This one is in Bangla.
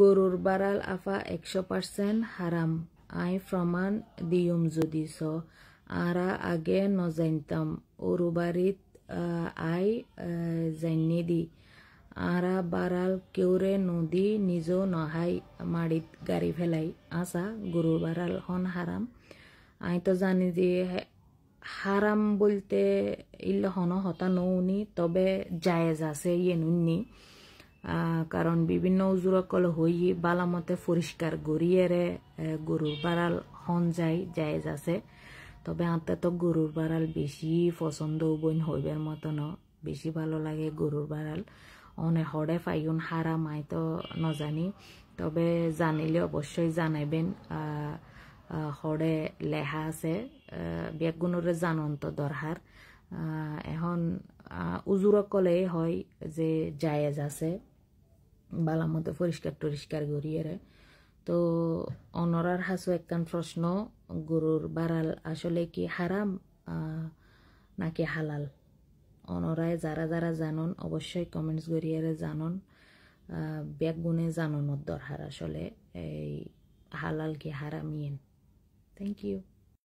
গরুর বারাল আফা একশো পার্সেন্ট হারাম আই প্রমাণ দিয়ম যদি স আরা আগে নজাইনতাম অরুবারিত আই জাইনি দি আরা বারাল কেউরে নদী নিজ নহাই মাড়িত গাড়ি ফেলাই আসা গরুর বারাল হন হারাম আই তো জানি যে হারাম বলতে ইল্ল হন হতা নৌনি তবে জায়েজ আছে ইয়ে নুননি কারণ বিভিন্ন অকল হই বালামতে পরিষ্কার গড়িয়েরে গরুর বাড়াল হন যায় জায়েজ আছে তবে আতে তো গরুর বাড়াল বেশি পছন্দ বইন হইবার মতন বেশি ভালো লাগে গরুর বাড়াল অনে হরে ফাইন হারা মাই তো নজানি তবে জানিলে অবশ্যই জানাইবেন হরে লেহা আছে জানন জানন্ত দরহার এখন অকলেই হয় যে জায়েজ আছে বালা মতো পরিষ্কার টরিষ্কার গড়িয়ে তো অনরার হাসু একখান প্রশ্ন গরুর বাড়াল আসলে কি হারাম নাকি হালাল অনরায় যারা যারা জানন অবশ্যই কমেন্টস গড়িয়ে জানন গুণে জানন দরহার আসলে এই হালাল কি হারামিয়েন থ্যাংক ইউ